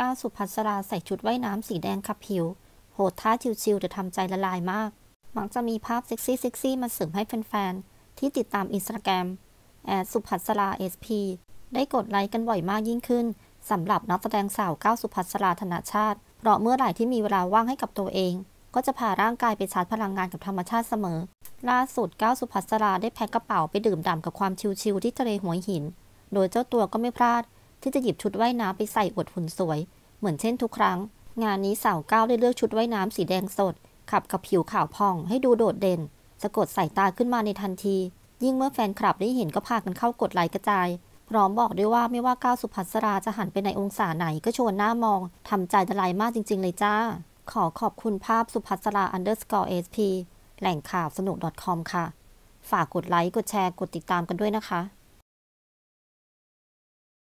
ก้าสุพัสราใส่ชุดว่ายน้ำสีแดงขับผิว โหดท่าชิวๆแต่ทำใจละลายมาก มักจะมีภาพเซ็กซี่เซ็กซี่มาเสริมให้แฟนๆที่ติดตามอินสตาแกรมแอดสุพัสราเอสพีได้กดไลค์กันบ่อยมากยิ่งขึ้นสำหรับนักแสดงสาวก้าสุพัสราธนาชาติ เพราะเมื่อไหร่ที่มีเวลาว่างให้กับตัวเอง ก็จะพาร่างกายไปชาร์จพลังงานกับธรรมชาติเสมอล่าสุดก้าสุพัสราได้แพ็คกระเป๋าไปดื่มด่ำกับความชิวๆที่ทะเลหัวหิน โดยเจ้าตัวก็ไม่พลาดที่จะหยิบชุดว่ายน้ำไปใส่อวดหุ่นสวย เหมือนเช่นทุกครั้ง งานนี้สาวก้าวได้เลือกชุดว่ายน้ำสีแดงสด ขับกับผิวขาวพองให้ดูโดดเด่น สะกดสายตาขึ้นมาในทันที ยิ่งเมื่อแฟนคลับได้เห็นก็พากันเข้ากดไลค์กระจาย พร้อมบอกด้วยว่าไม่ว่าก้าวสุภัสราจะหันไปในองศาไหนก็ชวนหน้ามองทำใจละลายมากจริง ๆ เลยจ้า ขอขอบคุณภาพสุภัสรา underscore sp แหล่งข่าวสนุก .com ค่ะ ฝากกดไลค์ กดแชร์ กดติดตามกันด้วยนะคะ